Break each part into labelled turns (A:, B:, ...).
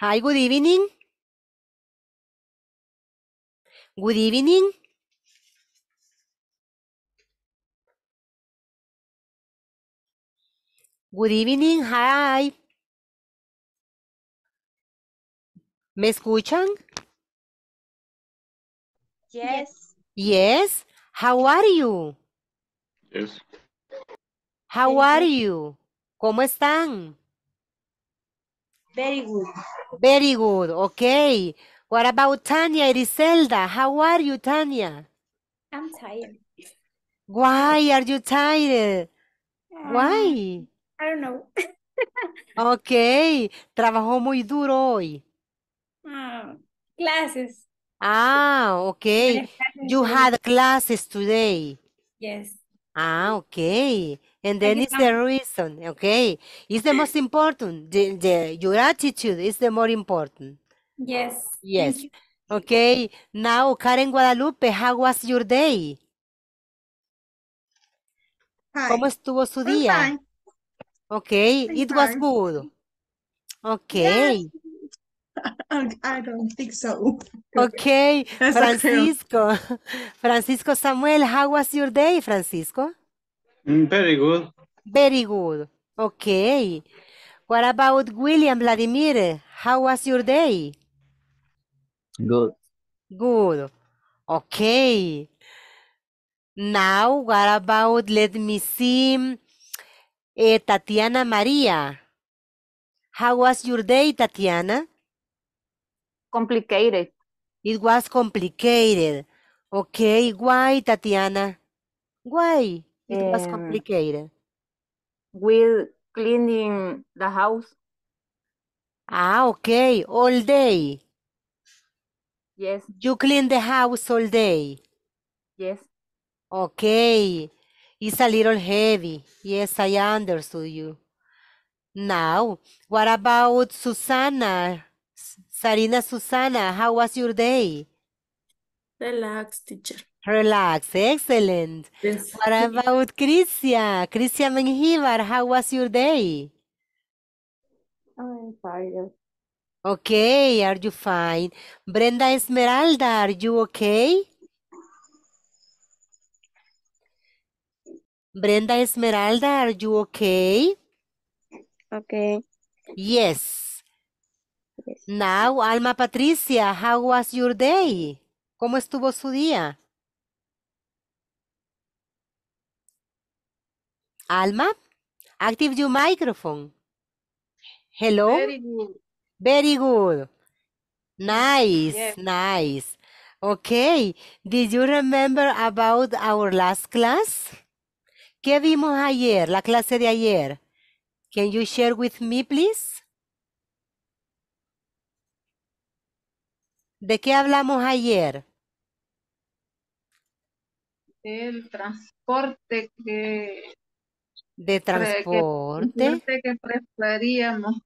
A: Hi, good evening. Good evening. Good evening, hi. ¿Me escuchan? Yes. Yes. How are you? Yes. How are you? ¿Cómo están? Very good. Very good. Okay. What about Tania, Eriselda? How are you, Tania? I'm tired. Why are you tired? Why? Um, I don't know. Okay. Trabajó muy duro hoy. Ah, clases. Ah, okay. You had classes today. Yes. Ah, okay. And then it's the reason, okay? It's the most important. The, your attitude is the more important. Yes. Yes. Okay. Now, Karen Guadalupe, how was your day? ¿Cómo estuvo su día? Okay. It was good. Okay. I don't think so.
B: Okay, Francisco.
A: Francisco Samuel, how was your day, Francisco? Mm, very good. Very good. Okay. What about William Vladimir? How was your day? Good. Good. Okay. Now, what about, let me see, eh, Tatiana Maria. How was your day, Tatiana? complicated. It was complicated. Okay, why, Tatiana? Why it um, was eh, complicated? With cleaning the house. Ah, okay, all day. Yes. You clean the house all day? Yes. Okay, it's a little heavy. Yes, I understood you. Now, what about Susanna? Sarina Susana, how was your day? Relax, teacher. Relax, excellent. Yes. What about Crisia? Crisia Menjivar, how was your day? I'm tired. Okay, are you fine? Brenda Esmeralda, are you okay? Brenda Esmeralda, are you okay? Okay. Yes. Now, Alma Patricia, how was your day? ¿Cómo estuvo su día? Alma, active your microphone. Hello. Very good. Very good. Nice, nice. Okay, did you remember about our last class? ¿Qué vimos ayer, la clase de ayer? Can you share with me, please? ¿De qué hablamos ayer? El transporte que... De transporte. Que, que preferíamos.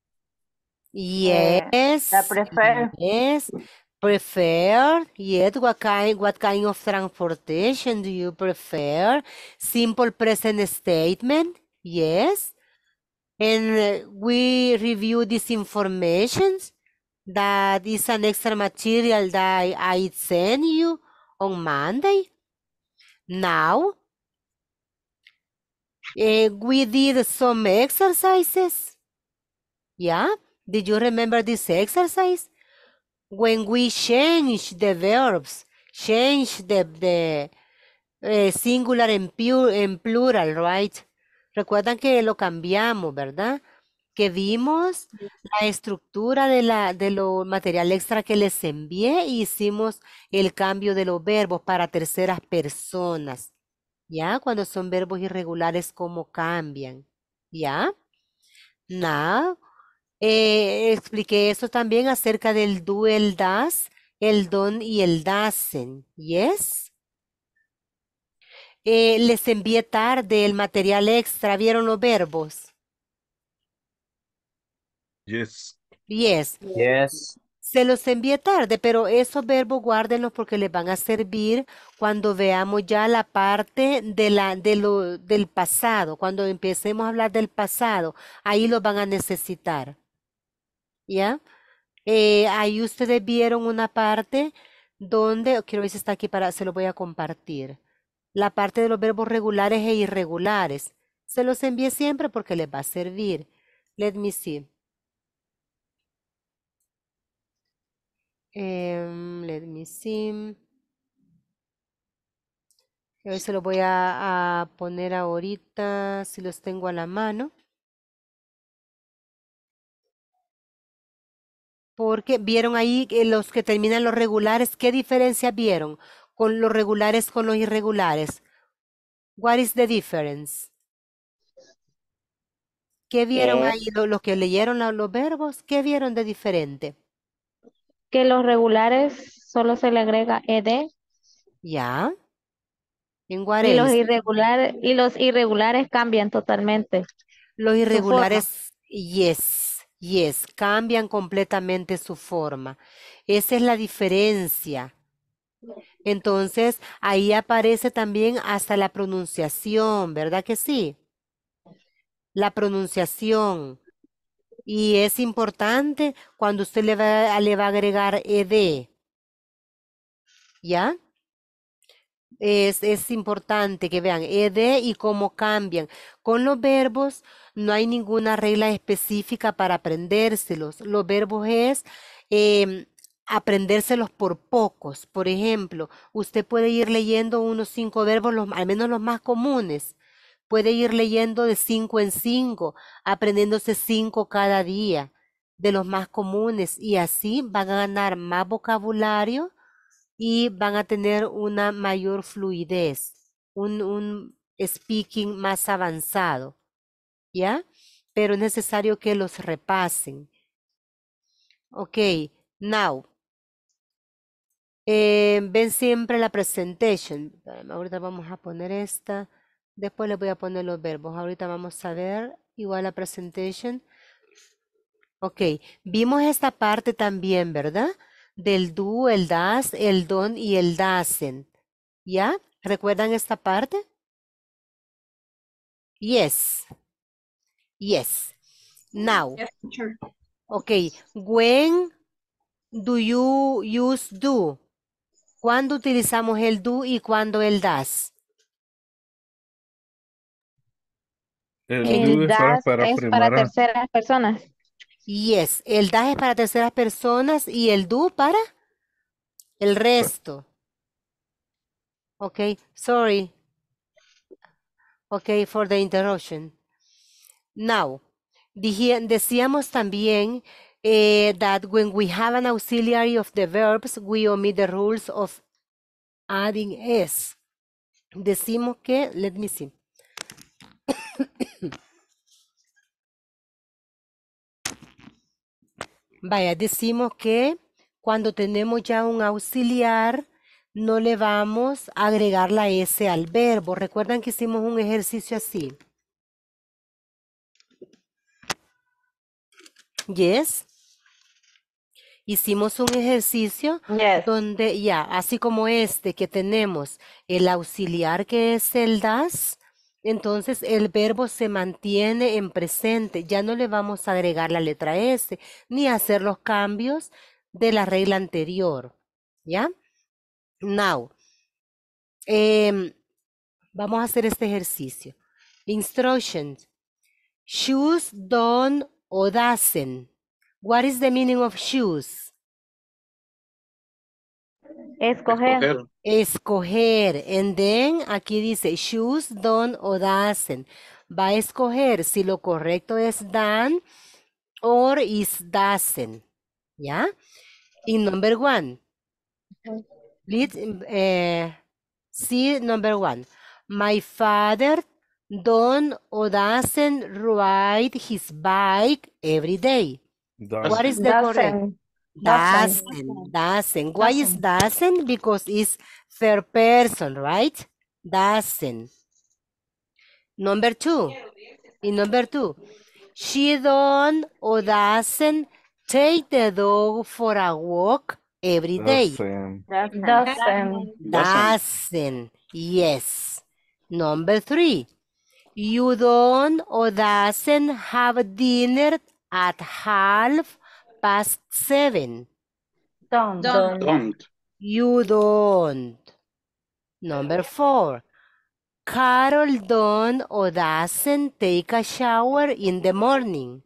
A: Yes. Eh, prefer. Yes. Prefer. Yes. What kind, of transportation do you prefer? Simple present statement. Yes. And we review these informations. that is an extra material that I sent you on Monday. Now, uh, we did some exercises. Yeah, did you remember this exercise? When we change the verbs, change the, the uh, singular and, pure, and plural, right? Recuerdan que lo cambiamos, ¿verdad? que vimos la estructura de, la, lo material extra que les envié hicimos el cambio de los verbos para terceras personas. ¿Ya? Cuando son verbos irregulares, cómo cambian. ¿Ya? Now, eh, expliqué eso también acerca del do, el das, el don y el dasen. ¿Yes? Eh, les envié tarde el material extra. ¿Vieron los verbos? Yes. Yes. Yes. Se los envié tarde, pero esos verbos guárdenlos porque les van a servir cuando veamos ya la parte de la, de lo, del pasado, cuando empecemos a hablar del pasado, ahí los van a necesitar. ¿Ya? Eh, ahí ustedes vieron una parte donde, quiero ver si está aquí para, se lo voy a compartir. La parte de los verbos regulares e irregulares. Se los envié siempre porque les va a servir. Let me see. Em, let me see. Yo se lo voy a, poner ahorita si los tengo a la mano. Porque vieron ahí los que terminan los regulares. ¿Qué diferencia vieron con los regulares con los irregulares? What is the difference? ¿Qué vieron ahí los que leyeron los verbos? ¿Qué vieron de diferente? que los regulares solo se le agrega ed. Ya. y los irregulares y los irregulares cambian totalmente. Los irregulares, yes, yes, cambian completamente su forma. Esa es la diferencia. Entonces, ahí aparece también hasta la pronunciación, ¿verdad que sí? La pronunciación. Y es importante cuando usted le va, a agregar ed. ¿Ya? Es, es, importante que vean ed y cómo cambian. Con los verbos no hay ninguna regla específica para aprendérselos. Los verbos es em, aprendérselos por pocos. Por ejemplo, usted puede ir leyendo unos cinco verbos, al menos los más comunes. Puede ir leyendo de cinco en cinco, aprendiéndose cinco cada día de los más comunes y así van a ganar más vocabulario y van a tener una mayor fluidez, un, un speaking más avanzado, ¿ya? Pero es necesario que los repasen. Ok, now. Eh, ven siempre la presentation. Ahorita vamos a poner esta. Después les voy a poner los verbos. Ahorita vamos a ver igual la presentation. Ok, vimos esta parte también, ¿verdad? Del do, el das, el don y el dasen. ¿Ya? ¿Recuerdan esta parte? Yes. Yes. Now. Ok, when do you use do? ¿Cuándo utilizamos el do y cuándo el das? El da es para terceras personas. Yes, el das es para terceras personas y el do para el resto. Ok, sorry. Ok, for the interruption. Now, decíamos también eh, that when we have an auxiliary of the verbs, we omit the rules of adding s. Decimos que, let me see. Vaya, decimos que cuando tenemos ya un auxiliar, no le vamos a agregar la S al verbo. ¿Recuerdan que hicimos un ejercicio así? Yes. Hicimos un ejercicio donde ya, así como este que tenemos, el auxiliar que es el das, entonces el verbo se mantiene en presente, ya no le vamos a agregar la letra S ni hacer los cambios de la regla anterior. ¿Ya? Now, em, vamos a hacer este ejercicio. Instructions. Shoes, don't o doesn't. What is the meaning of shoes? Escoger. Escoger. And then aquí dice shoes don o doesn't. Va a escoger si lo correcto es dan or is doesn't. ¿Ya? y number one. si eh, see number one. My father don't or doesn't ride his bike every day. What is the correct? Doesn't, doesn't. Why is doesn't? Because it's third person, right? Doesn't. Number two. In number two, she don't or doesn't take the dog for a walk every day. Doesn't. Yes. Number three, you don't or doesn't have dinner at half past seven. Don't. Don't. don't. You don't. Number four. Carol don't or doesn't take a shower in the morning.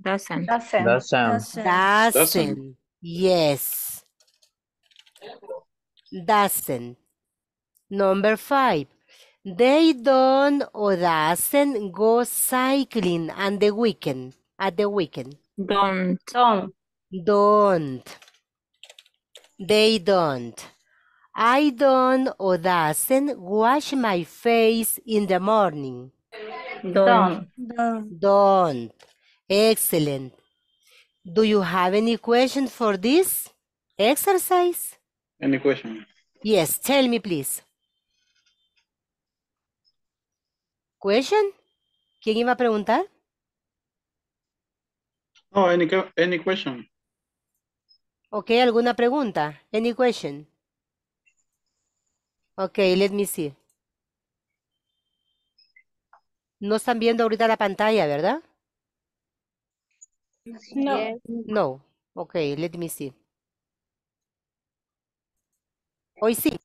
A: Doesn't. Doesn't. Doesn't. Doesn't. doesn't. Yes. Doesn't. Number five. They don't or doesn't go cycling on the weekend. At the weekend. Don't. Don't. Don't. They don't. I don't or doesn't wash my face in the morning. Don't. Don't. don't. Excellent. Do you have any question for this exercise? Any question? Yes, tell me please. Question? ¿Quién iba a preguntar? No, any, any question. Ok, ¿alguna pregunta? Any question? Ok, let me see. No están viendo ahorita la pantalla, ¿verdad? No. No. Ok, let me see. Hoy sí.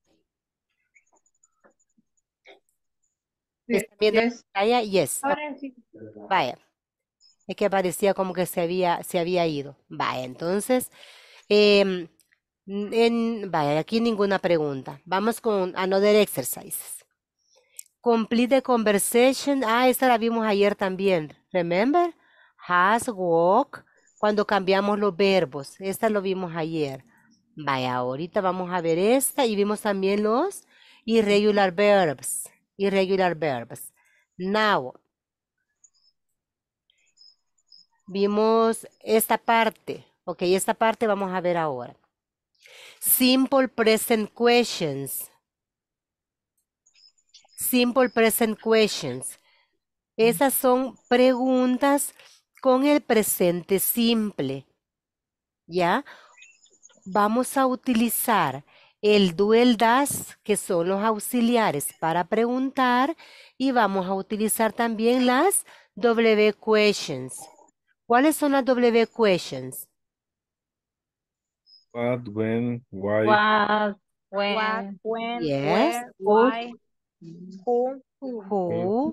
A: ¿Están viendo la pantalla? Yes. Ahora sí. Vaya. Es que parecía como que se había, se había ido. Vaya, entonces, em, en, vaya, aquí ninguna pregunta. Vamos con another exercise. Complete the conversation. Ah, esta la vimos ayer también. Remember? Has, walk. Cuando cambiamos los verbos. Esta lo vimos ayer. Vaya, ahorita vamos a ver esta y vimos también los irregular verbs. Irregular verbs. Now, Vimos esta parte. Ok, esta parte vamos a ver ahora. Simple present questions. Simple present questions. Esas son preguntas con el presente simple. ¿Ya? Vamos a utilizar el el das, que son los auxiliares para preguntar, y vamos a utilizar también las W questions. ¿Cuáles son las W questions? What, when, why. What, when, what, when, yes. where, why, who, who,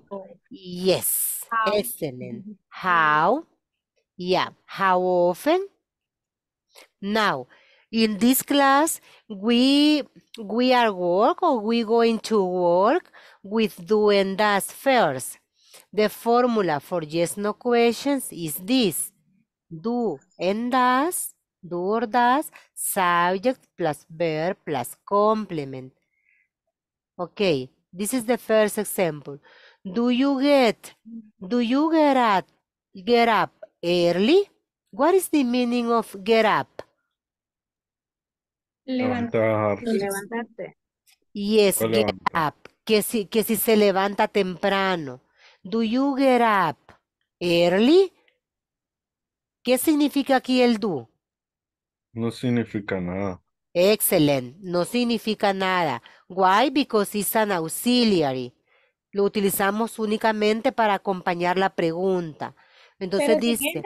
A: who. Yes. How. Excellent. How? Yeah. How often? Now, in this class, we we are work or we going to work with do and does first. The formula for yes no questions is this. Do and does, do or does, subject plus verb plus complement. Okay, this is the first example. Do you get, do you get up, get up early? What is the meaning of get up? Levantarse. Yes, get up. Que que si se levanta temprano. Do you get up early? ¿Qué significa aquí el do? No significa nada. Excelente, No significa nada. Why? Because it's an auxiliary. Lo utilizamos únicamente para acompañar la pregunta. Entonces dice.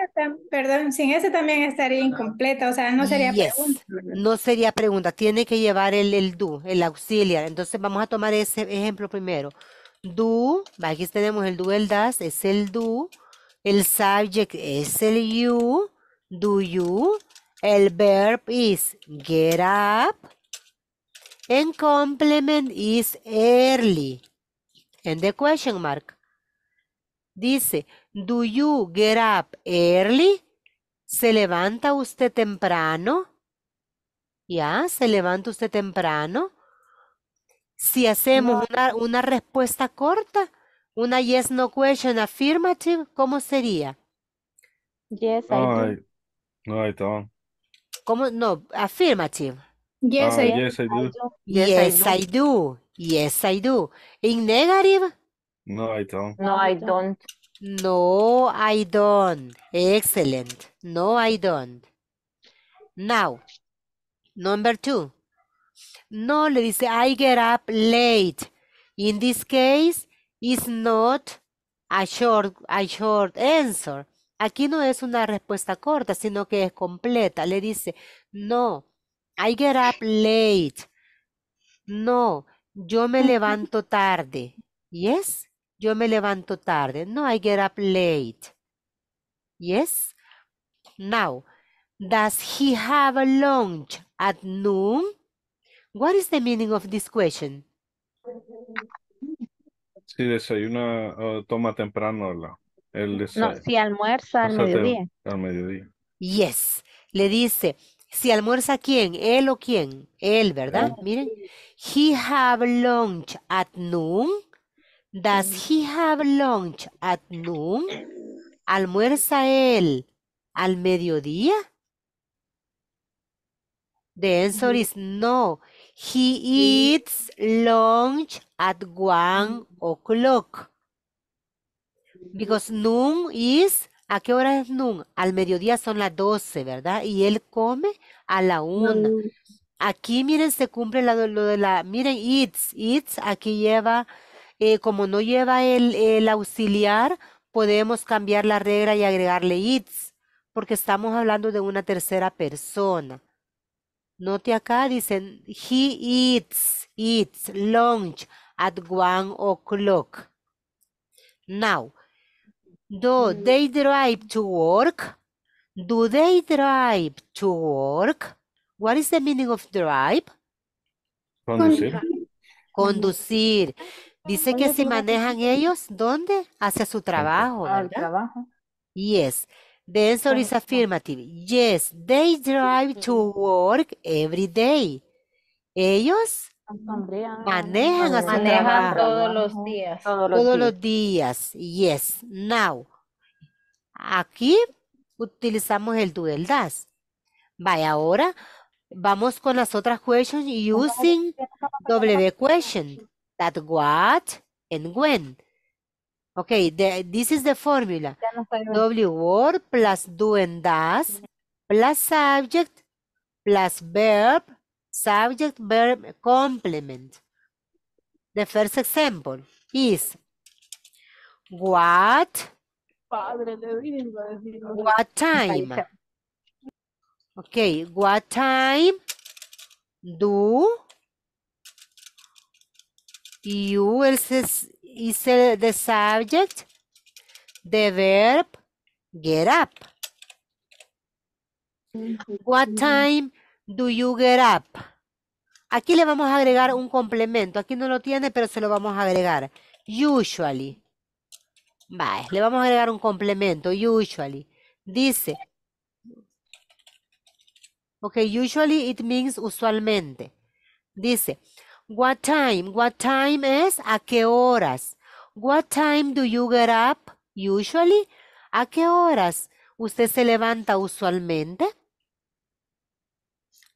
A: perdón, sin ese también estaría incompleta, o sea, no sería pregunta. No sería pregunta, tiene que llevar el, el do, el auxiliar. Entonces vamos a tomar ese ejemplo primero do, aquí tenemos el do, el das, es el do, el subject es el you, do you, el verb is get up, and complement is early, and the question mark. Dice, do you get up early? ¿Se levanta usted temprano? ¿Ya? ¿Se levanta usted temprano? si hacemos una, una respuesta corta, una yes no question affirmative, ¿cómo sería? Yes, I do. no, I don't. ¿Cómo? No, affirmative. Yes, I ah, I, yes, I do. Yes, I I do. Yes, I do. In negative, No, I don't. No, I don't. no, I don't. Excellent. No, I don't. Now, number two. No, le dice, I get up late. In this case, it's not a short, a short answer. Aquí no es una respuesta corta, sino que es completa. Le dice, no, I get up late. No, yo me levanto tarde. Yes, yo me levanto tarde. No, I get up late. Yes. Now, does he have a lunch at noon? What is the meaning of this question? Si desayuna o toma temprano la, No, si almuerza al mediodía. al mediodía. Yes. Le dice, si almuerza quién, él o quién, él, ¿verdad? Miren, he have lunch at noon. Does he have lunch at noon? ¿Almuerza él al mediodía? The answer is no. He eats lunch at one o'clock. Because noon is, ¿a qué hora es noon? Al mediodía son las 12, ¿verdad? Y él come a la una. Aquí, miren, se cumple la, lo de la, miren, eats, eats, aquí lleva, eh, como no lleva el, el auxiliar, podemos cambiar la regla y agregarle eats, porque estamos hablando de una tercera persona. Note acá, dicen, he eats, eats lunch at one o'clock. Now, do mm. they drive to work? Do they drive to work? What is the meaning of drive? Conducir. Conducir. Dice que si manejan ellos, ¿dónde? Hacia su trabajo, Al trabajo. Yes. The answer is affirmative. Yes, they drive to work every day. Ellos manejan manejan todos los días. Todos, los, días. Yes. Now. Aquí utilizamos el do das. Vaya, ahora vamos con las otras questions using W question. That what and when. Okay, the, this is the formula. No w word plus do and does plus subject plus verb, subject, verb, complement. The first example is what, what time? Okay, what time do you is the subject, the verb, get up. What time do you get up? Aquí le vamos a agregar un complemento. Aquí no lo tiene, pero se lo vamos a agregar. Usually. Vale, le vamos a agregar un complemento. Usually. Dice. Ok, usually it means usualmente. Dice, What time? What time is? a qué horas. What time do you get up usually? ¿A qué horas usted se levanta usualmente?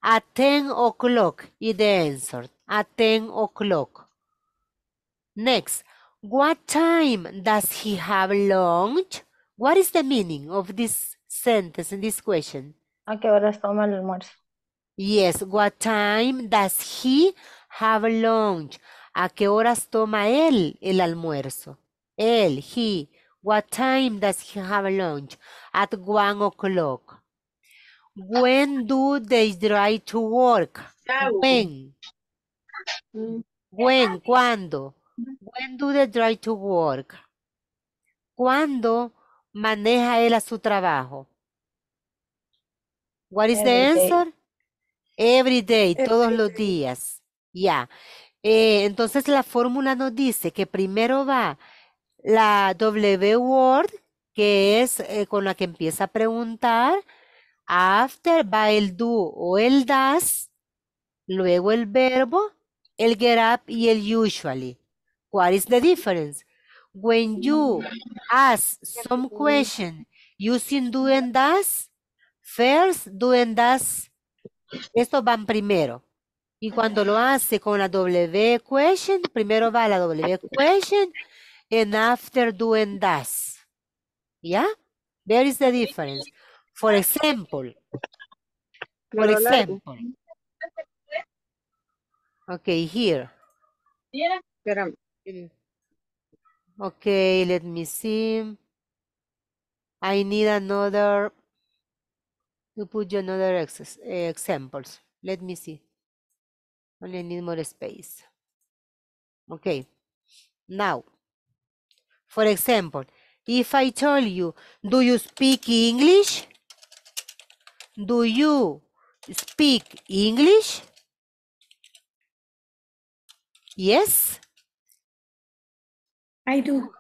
A: At 10 o'clock is the answer. A 10 o'clock. Next, what time does he have lunch? What is the meaning of this sentence in this question? ¿A qué horas toma el almuerzo? Yes, what time does he have lunch? ¿A qué horas toma él el almuerzo? Él, he. What time does he have lunch? At one o'clock. When do they drive to work? When? When, ¿cuándo? When do they drive to work? Cuando maneja él a su trabajo? What is the answer? Every day, todos los días. Ya. Eh, entonces la fórmula nos dice que primero va la W word, que es eh, con la que empieza a preguntar. After va el do o el das, luego el verbo, el get up y el usually. What is the difference? When you ask some question using do and das, first do and das, estos van primero. Y cuando lo hace con la W question, primero va la W question and after doing this. ¿Ya? There is the difference. For example, for example. Okay, here. Okay, let me see. I need another, You put another eh, examples. Let me see. only need more space. Okay, now, for example, if I tell you, do you speak English? Do you speak English? Yes? I do.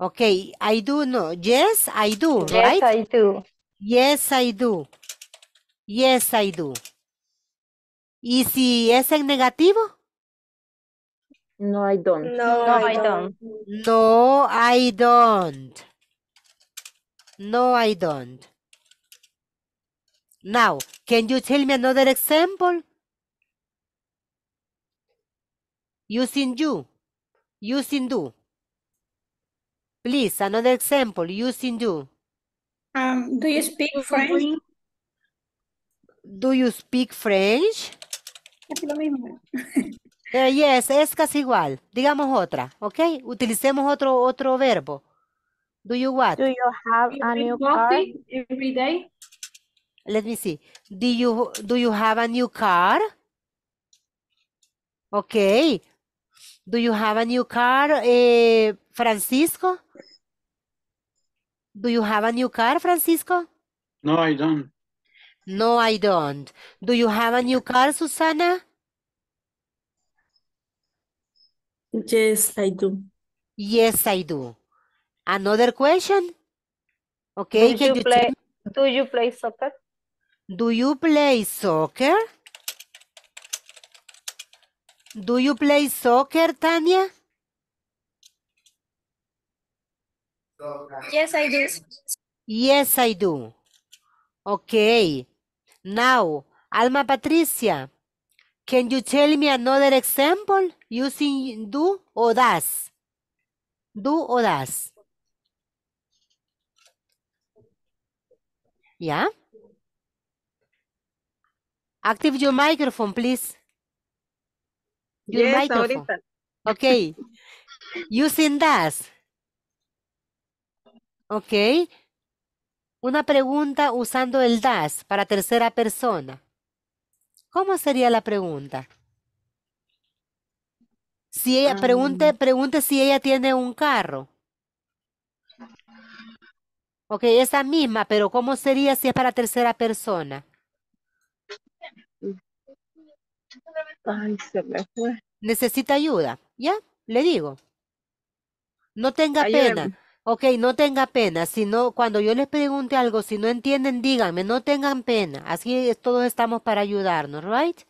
A: Okay, I do no. Yes, I do, yes, right? Yes, I do. Yes, I do. Yes, I do. ¿Y si es en negativo? No, I don't. No, no I, don't. don't. No, I don't. No, I don't. Now, can you tell me another example? Using you, using do. Please, another example, using do. Um, do you speak French? Do you speak French? lo mismo. Eh, yes, es casi igual. Digamos otra, ¿ok? Utilicemos otro, otro verbo. Do you what? Do you have a new car? Every day? Let me see. Do you, have a new car? Okay. Do you have a new car, eh, Francisco? Do you have a new car, Francisco? No, I don't. No, I don't. Do you have a new car, Susana? Yes, I do. Yes, I do. Another question? Okay, do can you, you play Do you play soccer? Do you play soccer? Do you play soccer, Tanya? Yes, I do. Yes, I do. Okay. Now, Alma Patricia, can you tell me another example using do or does? Do or does? Yeah? Active your microphone, please. Your yes, microphone. Ahorita. Okay. using does. Okay. Una pregunta usando el das para tercera persona. ¿Cómo sería la pregunta? Si ella pregunte, pregunte si ella tiene un carro. Ok, esa misma, pero ¿cómo sería si es para tercera persona? Necesita ayuda, ¿ya? Le digo. No tenga pena. Ok, no tenga pena, si no, cuando yo les pregunte algo, si no entienden, díganme, no tengan pena. Así todos estamos para ayudarnos, right?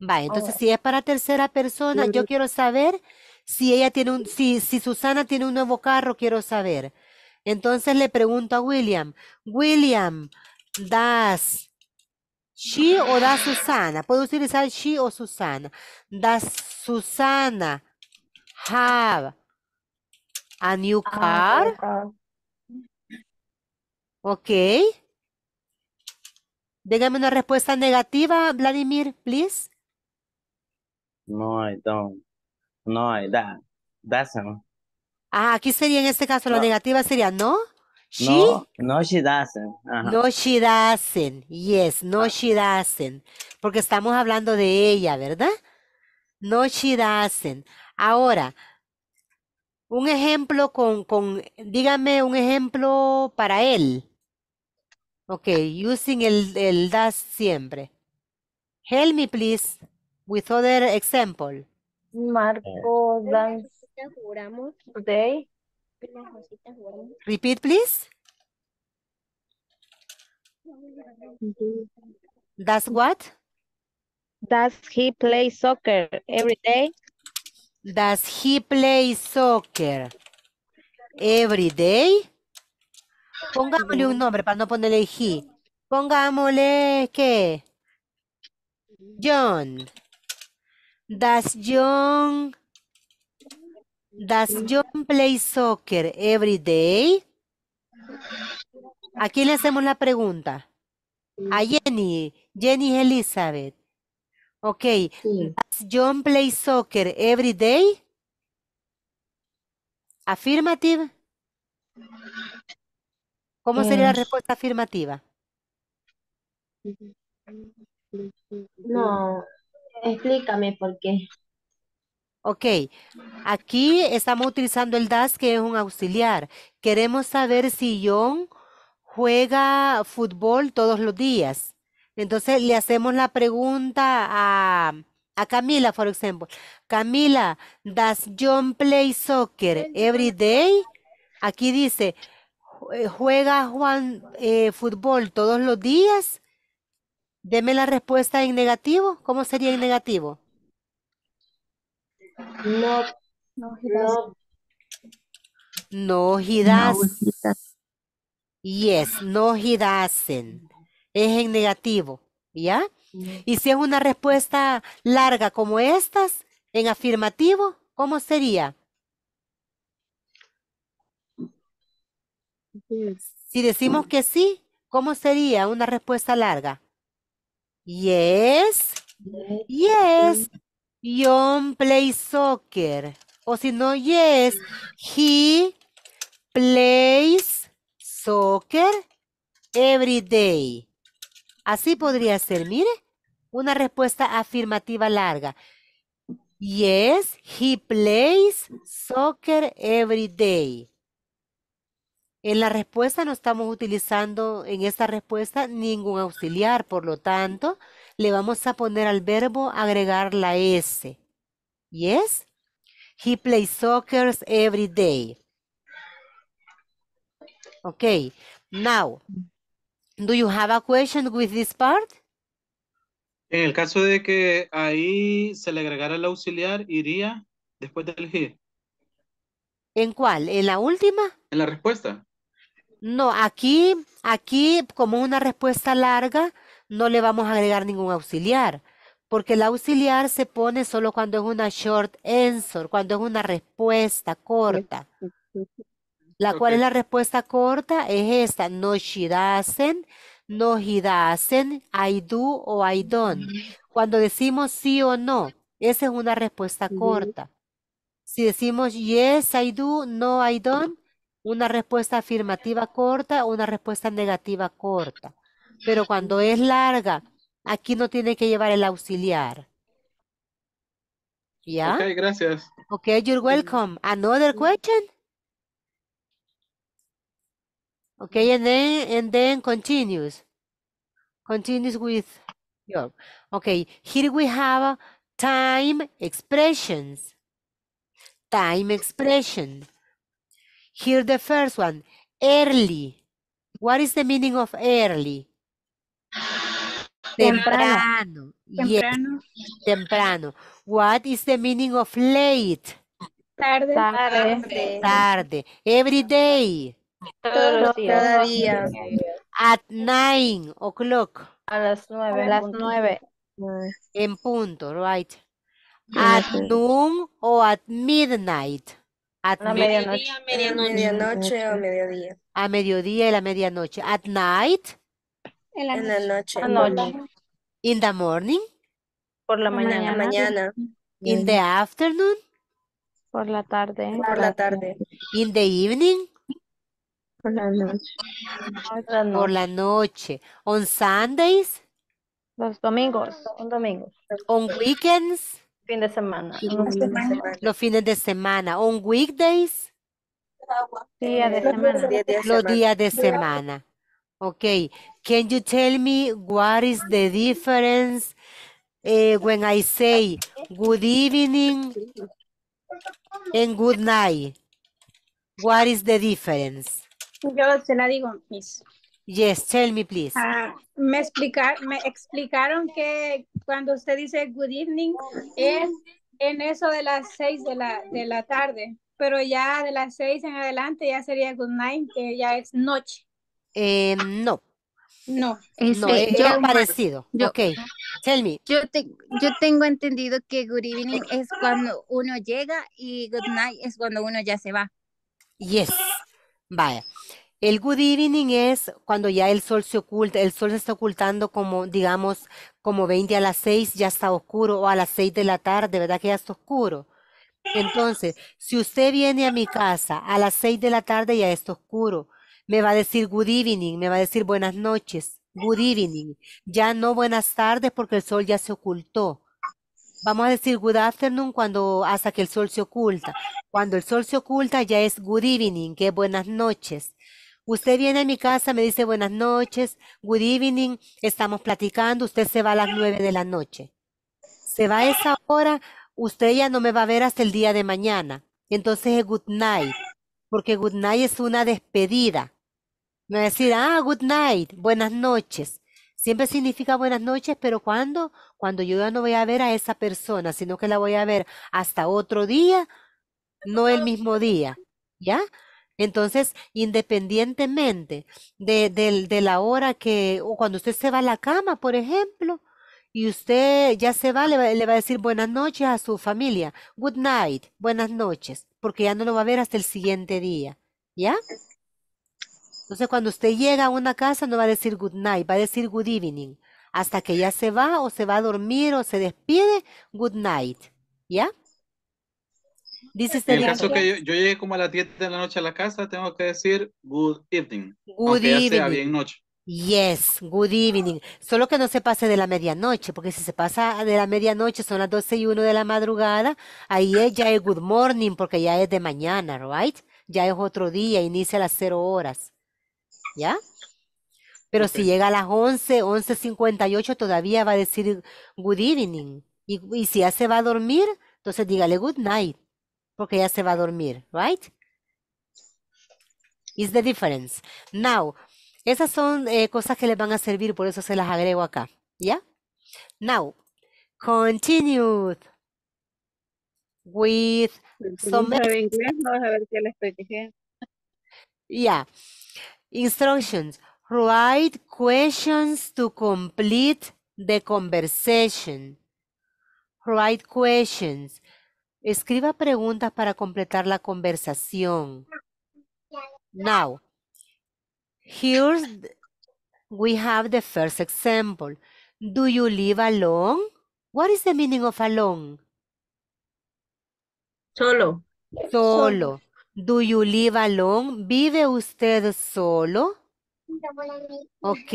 A: Va, entonces si es para tercera persona, yo quiero saber si ella tiene un, si, Susana tiene un nuevo carro, quiero saber. Entonces le pregunto a William, William, das she o does Susana? Puedo utilizar she o Susana. does Susana have a ah, new car. ok. Dégame una respuesta negativa, Vladimir, please. No, I don't. No, I that doesn't. Ah, aquí sería en este caso la negativa sería no. No, no she doesn't. No she doesn't. Yes, no ah. she doesn't. Porque estamos hablando de ella, ¿verdad? No she doesn't. Ahora, un ejemplo con, con, dígame un ejemplo para él. Okay, using el, el das siempre. Help me please with other example. Marco dance today. Repeat please. Does what? Does he play soccer every day? Does he play soccer every day? Pongámosle un nombre para no ponerle he. Pongámosle, ¿qué? John. Does John, does John play soccer every day? Aquí le hacemos la pregunta. A Jenny, Jenny Elizabeth. Okay. John play soccer every day? Affirmative. ¿Cómo sería la eh, respuesta afirmativa? No, explícame por qué. Ok, aquí estamos utilizando el das que es un auxiliar. Queremos saber si John juega fútbol todos los días. Entonces le hacemos la pregunta a, Camila, por ejemplo. Camila, ¿does John play soccer every day? Aquí dice, eh, ¿juega Juan eh, fútbol todos los días? Deme la respuesta en negativo. ¿Cómo sería en negativo? No, no, he No, he Yes, no, he es en negativo, ¿ya? Y si es una respuesta larga como estas, en afirmativo, ¿cómo sería? Si decimos que sí, ¿cómo sería una respuesta larga? Yes, yes, John play soccer. O si no, yes, he plays soccer every day. Así podría ser, mire, una respuesta afirmativa larga. Yes, he plays soccer every day. En la respuesta no estamos utilizando en esta respuesta ningún auxiliar, por lo tanto, le vamos a poner al verbo agregar la S. Yes, he plays soccer every day. Ok, now, Do you have a question with this part? En el caso de que ahí se le agregara el auxiliar, iría después de elegir? ¿En cuál? ¿En la última? En la respuesta. No, aquí, aquí como una respuesta larga, no le vamos a agregar ningún auxiliar, porque el auxiliar se pone solo cuando es una short answer, cuando es una respuesta corta. La cual es la respuesta corta, es esta. No, she doesn't. No, he doesn't. I do o I don't. Cuando decimos sí o no, esa es una respuesta corta. Si decimos yes, I do, no, I don't, una respuesta afirmativa corta, una respuesta negativa corta. Pero cuando es larga, aquí no tiene que llevar el auxiliar. Ok, gracias. Ok, you're welcome. Another question? Okay, and then and then continues. Continues with your. Okay, here we have time expressions. Time expression. Here the first one, early. What is the meaning of early? Temprano.
B: Temprano. Yes.
A: Temprano. What is the meaning of late? Tarde. Tarde. Tarde. Every day. Todos los días. At nine o'clock. A las nueve. A las nueve. En punto, right. At noon o at midnight. At a medianoche. Medianoche. medianoche o mediodía. A mediodía y la medianoche. At night. En la, en la noche. In the morning. Por la mañana. La mañana. In the afternoon. Por la tarde. Por la tarde. In the evening. Por la noche. Por la noche. On Sundays. Los domingos. Un domingo. On weekends. Fin de semana. Los fines de semana. On weekdays. Día de semana. Los días de semana. Ok. Can you tell me what is the difference eh, when I say good evening and good night? What is the difference? Yo se la digo, Miss. Yes, tell me, please. Ah, me, explicar, me explicaron que cuando usted dice good evening es en eso de las seis de la, de la tarde, pero ya de las seis en adelante ya sería good night, que ya es noche. Eh, no. No, yo, parecido. Yo, tell me. Yo, yo tengo entendido que good evening es cuando uno llega y good night es cuando uno ya se va. Yes, vaya. El good evening es cuando ya el sol se oculta, el sol se está ocultando como, digamos, como 20 a las 6 ya está oscuro o a las 6 de la tarde, ¿verdad que ya está oscuro? Entonces, si usted viene a mi casa a las 6 de la tarde ya está oscuro, me va a decir good evening, me va a decir buenas noches, good evening, ya no buenas tardes porque el sol ya se ocultó. Vamos a decir good afternoon cuando hasta que el sol se oculta. Cuando el sol se oculta ya es good evening, que es buenas noches. Usted viene a mi casa, me dice buenas noches, good evening, estamos platicando, usted se va a las nueve de la noche. Se va a esa hora, usted ya no me va a ver hasta el día de mañana. Entonces es good night, porque good night es una despedida. No decir, ah, good night, buenas noches. Siempre significa buenas noches, pero ¿cuándo? Cuando yo ya no voy a ver a esa persona, sino que la voy a ver hasta otro día, no el mismo día, ¿ya? Entonces, independientemente de, la hora que, o cuando usted se va a la cama, por ejemplo, y usted ya se va le, va, le va a decir buenas noches a su familia, good night, buenas noches, porque ya no lo va a ver hasta el siguiente día, ¿ya? Entonces, cuando usted llega a una casa, no va a decir good night, va a decir good evening, hasta que ya se va o se va a dormir o se despide, good night, ¿ya? Dice el caso que yo, yo, llegué como a las 10 de la noche a la casa, tengo que decir good evening. Good evening. sea bien noche. Yes, good evening. Solo que no se pase de la medianoche, porque si se pasa de la medianoche, son las 12 y 1 de la madrugada, ahí ya es good morning, porque ya es de mañana, right? Ya es otro día, inicia a las 0 horas. ¿Ya? Pero si llega a las 11, 11.58, todavía va a decir good evening. Y, y si ya se va a dormir, entonces dígale good night porque ya se va a dormir, right? Is the difference. Now, esas son eh, cosas que les van a servir, por eso se las agrego acá, ¿ya? Now, continued with some... Yeah. Instructions. Write questions to complete the conversation. Write questions. Escriba preguntas para completar la conversación. Now, here we have the first example. Do you live alone? What is the meaning of alone? Solo. Solo. Do you live alone? ¿Vive usted solo? Ok,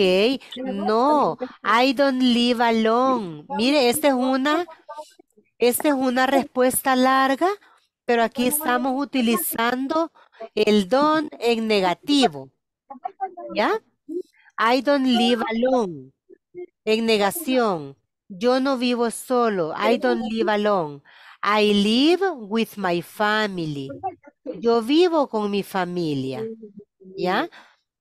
A: no, I don't live alone. Mire, esta es una esta es una respuesta larga, pero aquí estamos utilizando el don en negativo. ¿Ya? I don't live alone. En negación. Yo no vivo solo. I don't live alone. I live with my family. Yo vivo con mi familia. ¿Ya?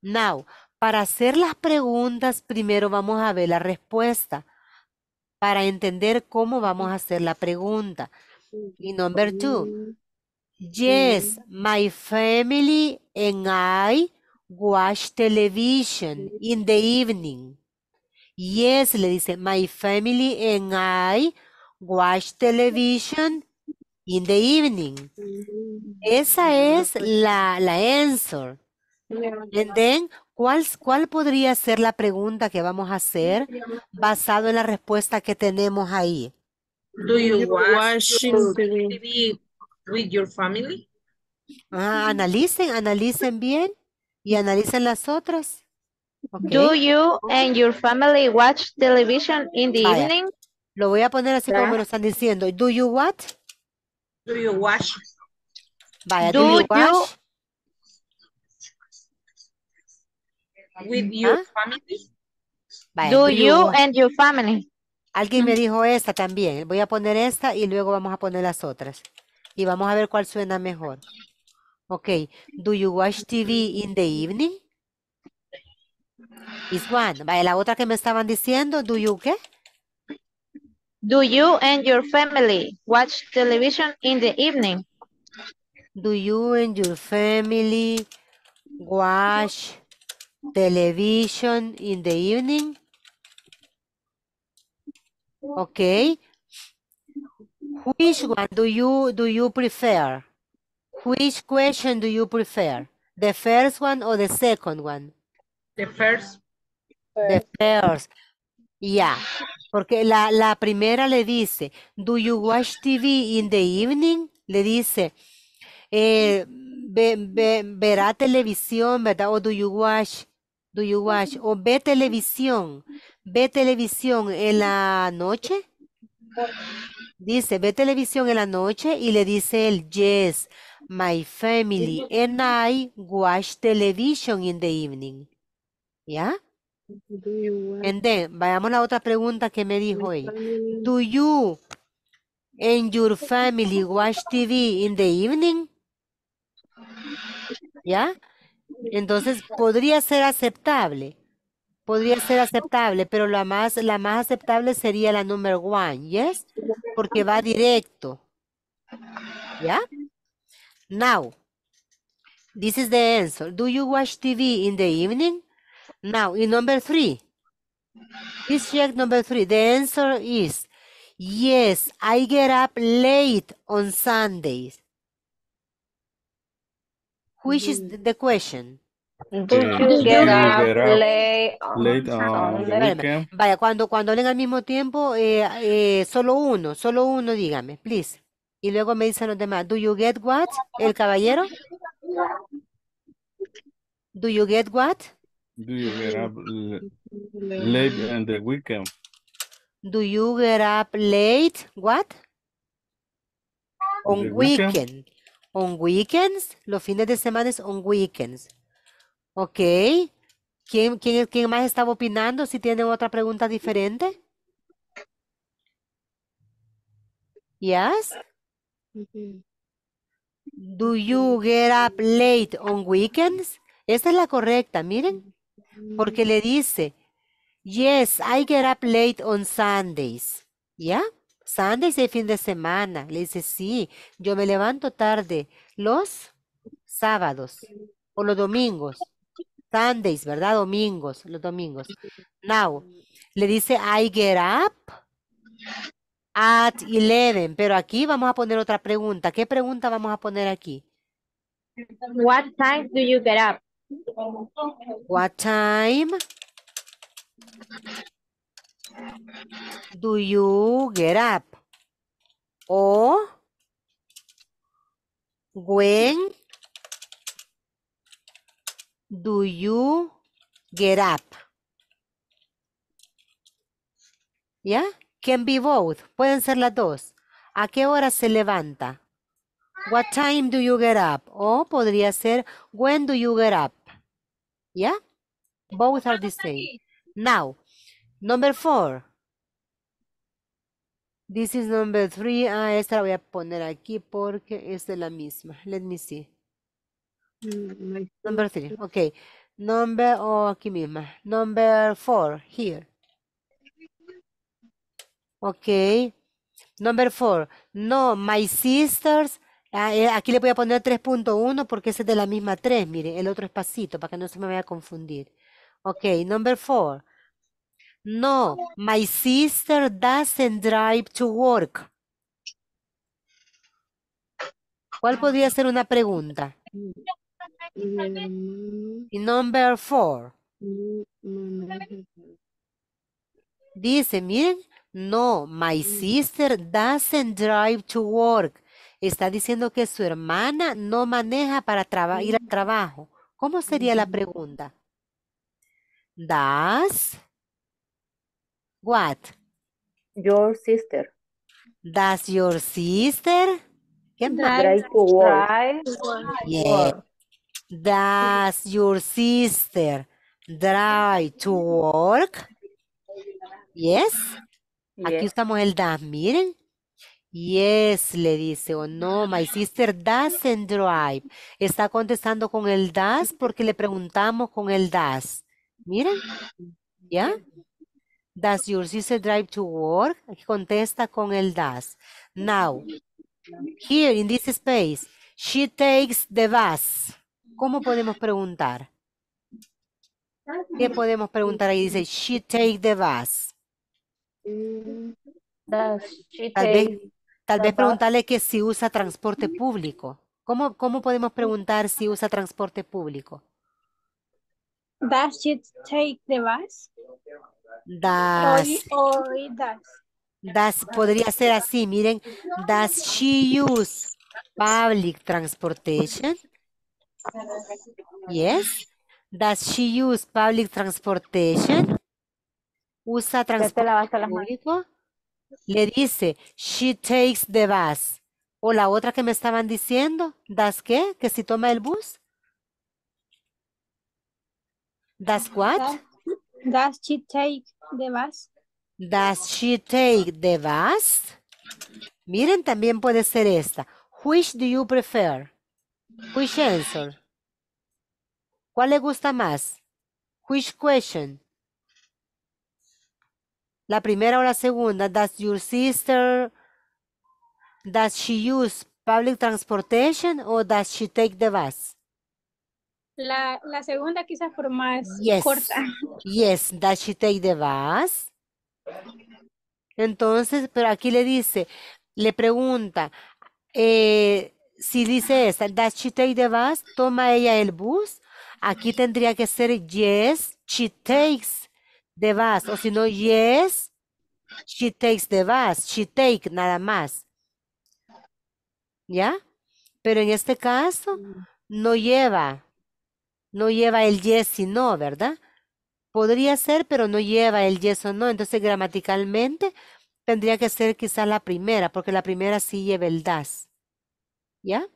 A: Now, para hacer las preguntas, primero vamos a ver la respuesta para entender cómo vamos a hacer la pregunta. Y number two, yes, my family and I watch television in the evening. Yes, le dice, my family and I watch television in the evening. Mm. Esa es pues la, la answer. And then, ¿Cuál, podría ser la pregunta que vamos a hacer basado en la respuesta que tenemos ahí? Do you watch TV with your family? Ah, analicen, analicen bien y analicen las otras. Do you and your family watch television in the evening? Lo voy a poner así como me lo están diciendo. Do you what? Do you watch? Vaya, do you watch? with mm, your ¿ah? family? Do you and your family. Alguien me dijo esta también. Voy a poner esta y luego vamos a poner las otras. Y vamos a ver cuál suena mejor. Ok. Do you watch TV in the evening? Is one. Vale, la otra que me estaban diciendo, do you qué? Do you and your family watch television in the evening? Do you and your family watch television in the evening. Okay. Which one do you do you prefer? Which question do you prefer? The first one or the second one? The first. The first. Yeah. Porque la, la primera le dice, do you watch TV in the evening? Le dice, eh, verá televisión, ¿verdad? O do you watch Do you watch? O ve televisión. Ve televisión en la noche. Dice, ve televisión en la noche y le dice el yes, my family and I watch television in the evening. ¿Ya? And then, vayamos a la otra pregunta que me dijo hoy. Do you and your family watch TV in the evening? ¿Ya? Entonces podría ser aceptable, podría ser aceptable, pero la más, la más aceptable sería la número one, ¿yes? Porque va directo, ¿ya? Now, this is the answer. Do you watch TV in the evening? Now, in number three, please check number three. The answer is, yes, I get up late on Sundays. Which is the question? Do you get up late on the weekend? Vaya, cuando, cuando hablen al mismo tiempo, eh, eh, solo uno, solo uno, dígame, please. Y luego me dicen los demás, do you get what? ¿El caballero? Do you get what? Do you get up late on the weekend? Do you get up late? What? On weekend. On weekends. Los fines de semana es on weekends. Ok. ¿Quién, quién, quién más estaba opinando? Si tiene otra pregunta diferente. Yes. Do you get up late on weekends? Esta es la correcta, miren. Porque le dice, yes, I get up late on Sundays. ¿Ya? Yeah? Sundays y fin de semana. Le dice, sí, yo me levanto tarde los sábados o los domingos. Sundays, ¿verdad? Domingos, los domingos. Now, le dice, I get up at 11. Pero aquí vamos a poner otra pregunta. ¿Qué pregunta vamos a poner aquí? What time do you get up? What time Do you get up? O when do you get up? ¿Ya? Yeah? Can be both. Pueden ser las dos. ¿A qué hora se levanta? What time do you get up? O podría ser when do you get up? ¿Ya? Yeah? Both are the same. Now, number four. This is number three. Ah, esta la voy a poner aquí porque es de la misma. Let me mm, see. Number three. Okay. Number, oh, aquí misma. Number four, here. Okay. Number four. No, my sisters. Ah, eh, aquí le voy a poner 3.1 porque ese es de la misma 3. Mire, el otro espacito para que no se me vaya a confundir. Ok, number four. No, my sister doesn't drive to work. ¿Cuál podría ser una pregunta? Mm. number four. Dice, miren, no, my sister doesn't drive to work. Está diciendo que su hermana no maneja para ir al trabajo. ¿Cómo sería la mm. pregunta? Does... What? Your sister. Does your sister? Can to work. Does your sister Drive to work? Yes. Aquí estamos el das, miren. Yes, le dice, o oh, no, my sister doesn't drive. Está contestando con el das porque le preguntamos con el das. Miren, ¿ya? Does your sister drive to work? Contesta con el does. Now, here in this space, she takes the bus. ¿Cómo podemos preguntar? ¿Qué podemos preguntar ahí? Dice, she take the bus. she tal vez, tal vez preguntarle que si usa transporte público. ¿Cómo, ¿Cómo podemos preguntar si usa transporte público? Does she take the bus? Das. Hoy, das. podría ser así, miren. Does she use public transportation? Yes. Does she use public transportation? Usa transporte público. Le dice, she takes the bus. O la otra que me estaban diciendo, ¿das qué? ¿Que si toma el bus? ¿Das what? Does she take the bus? Does she take the bus? Miren, también puede ser esta. Which do you prefer? Which answer? ¿Cuál le gusta más? Which question? La primera o la segunda. Does your sister, does she use public transportation or does she take the bus? La, la segunda quizás por más corta. Yes, that she take the bus. Entonces, pero aquí le dice, le pregunta, eh, si dice esta, ¿Does she take the bus, toma ella el bus. Aquí tendría que ser yes, she takes the bus. O si no, yes, she takes the bus. She take, nada más. ¿Ya? Pero en este caso, mm. no lleva no lleva el yes no, ¿verdad? Podría ser, pero no lleva el yes o no. Entonces, gramaticalmente tendría que ser quizá la primera, porque la primera sí lleva el das. ¿Ya?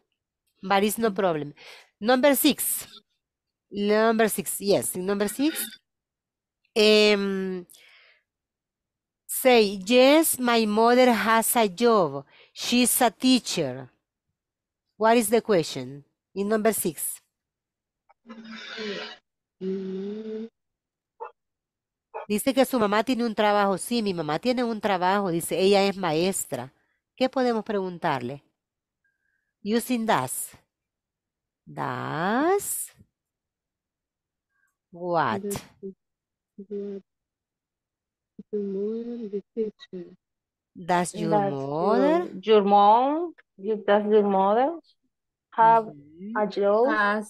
A: But it's no problem. Number six. Number six, yes. Number six. Em, say, yes, my mother has a job. She's a teacher. What is the question? In number six. Dice que su mamá tiene un trabajo. Sí, mi mamá tiene un trabajo. Dice, ella es maestra. ¿Qué podemos preguntarle? Using das Das What? Does your mother? Your, mom. Does your mother have mm-hmm. a job?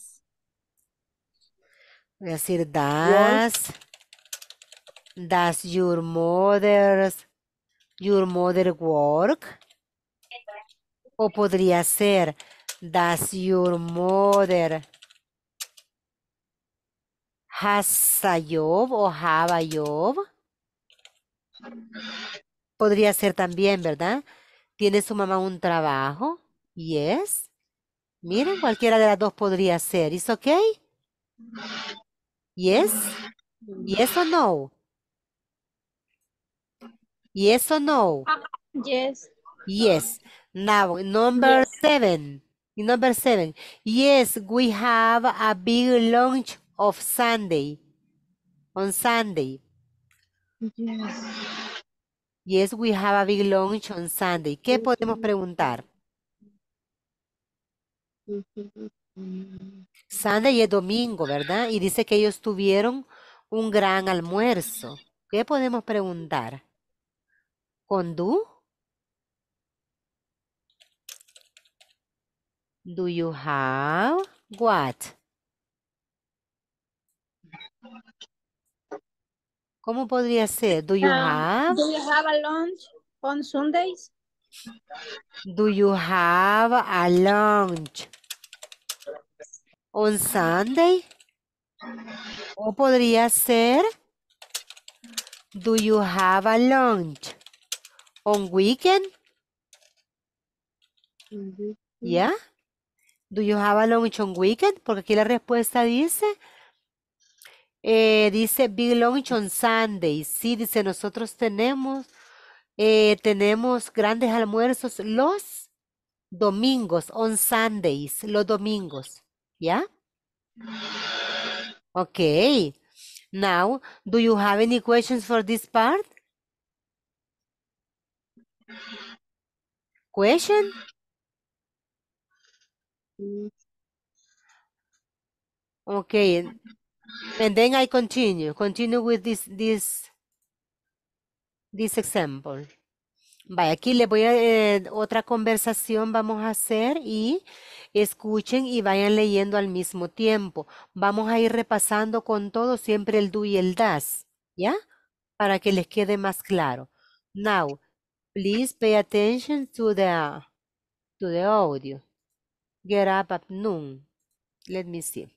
A: Voy a decir does. Does your mother's your mother work? O podría ser does your mother has a job o have a job? Podría ser también, ¿verdad? ¿Tiene su mamá un trabajo? Yes. Miren, cualquiera de las dos podría ser. ¿Is Ok. Yes? Yes mm. or no? Yes or no? yes. Yes. Now, number seven. Number seven. Yes, we have a big lunch of Sunday. On Sunday. Yes. Yes, we have a big lunch on Sunday. ¿Qué podemos mm-hmm. preguntar? Mm-hmm. Sunday es domingo, ¿verdad? Y dice que ellos tuvieron un gran almuerzo. ¿Qué podemos preguntar? ¿Con do? Do you have what? ¿Cómo podría ser? Do you ah, have? do you have a lunch on Sundays? Do you have a lunch on Sunday. O podría ser, do you have a lunch on weekend? ¿Ya? Yeah. Do you have a lunch on weekend? Porque aquí la respuesta dice, eh, dice Big Lunch on Sunday. Sí, dice, nosotros tenemos, eh, tenemos grandes almuerzos los domingos, on Sundays, los domingos. Yeah? Okay. Now, do you have any questions for this part? Question? Okay. And then I continue. Continue with this this this example. Vaya, aquí le voy a eh, otra conversación vamos a hacer y escuchen y vayan leyendo al mismo tiempo. Vamos a ir repasando con todo siempre el do y el das, ¿ya? Para que les quede más claro. Now, please pay attention to the to the audio. Get up at noon. Let me see.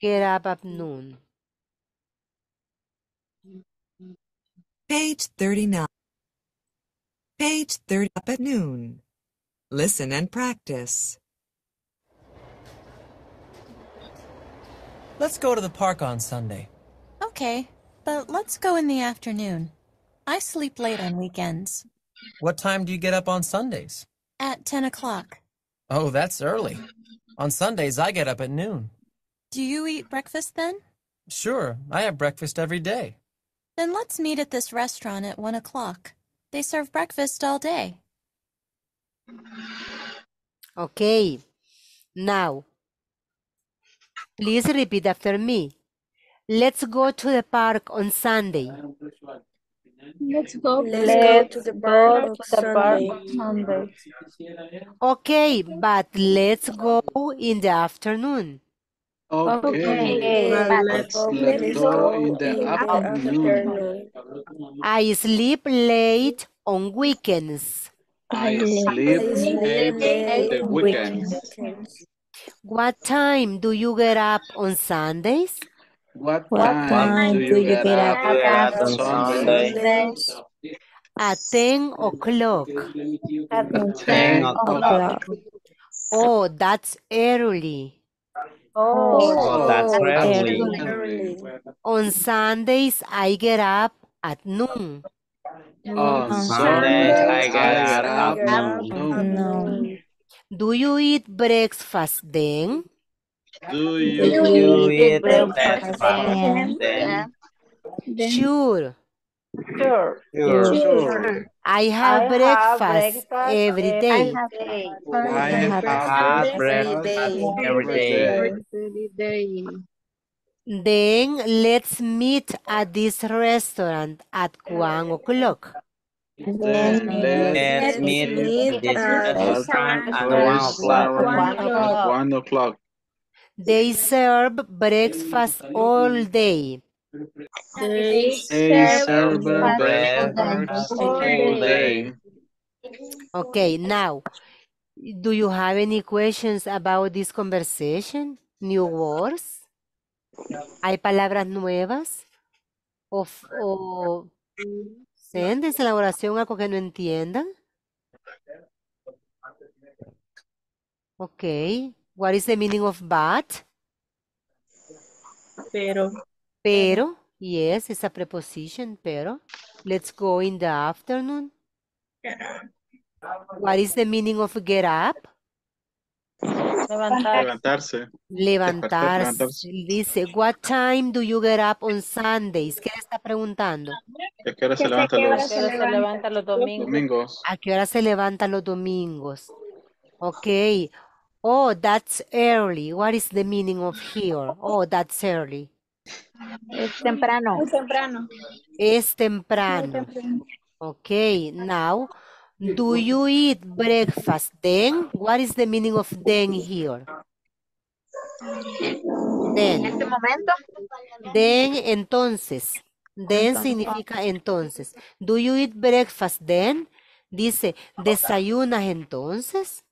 A: Get up at noon. Page 39. Page 30 up at noon. Listen and practice. Let's go to the park on Sunday. Okay, but let's go in the afternoon. I sleep late on weekends. What time do you get up on Sundays? At 10 o'clock. Oh, that's early. On Sundays, I get up at noon. Do you eat breakfast then? Sure, I have breakfast every day. Then let's meet at this restaurant at one o'clock. They serve breakfast all day. Okay. Now, please repeat after me. Let's go to the park on Sunday. Let's go, Let's go to the park on Sunday. Okay, but let's go in the afternoon.
B: Okay, okay. let's, let go, in the in afternoon.
A: afternoon. I sleep late on weekends. I sleep late on the weekends. What time do you get up on Sundays? What, what time, time, do you, get, get up, up, up, on Sundays? Sundays? At 10 o'clock. At 10 o'clock. Oh, that's early. Oh, oh, that's oh, On Sundays, I get up at noon.
B: On Sundays, I get up at noon.
A: Do you eat breakfast then? Do you, Do you eat, eat breakfast, breakfast then? then? Sure. Sure. Sure. sure. I have I breakfast, breakfast every day. day. I have, I have breakfast, breakfast every day. day. Then let's meet at this restaurant at one o'clock. Then let's meet at this restaurant at one o'clock. They serve breakfast all day. Okay, now, do you have any questions about this conversation? New words? ¿Hay palabras nuevas? ¿O, o sendes la oración algo que no entiendan? Okay, what is the meaning of bat? Pero. Pero, yes, it's a preposition, pero. Let's go in the afternoon. What is the meaning of get up? Levantarse. Levantarse. Dice, what time do you get up on Sundays? ¿Qué le está preguntando? ¿A qué hora se levanta los, domingos? ¿A qué hora se levanta los domingos? Ok. Oh, that's early. What is the meaning of here? Oh, that's early. Es temprano. Es temprano. Es temprano. Ok, now, do you eat breakfast then? What is the meaning of then here? Then. En este momento. Then, entonces. Then significa entonces. Do you eat breakfast then? Dice, ¿desayunas entonces?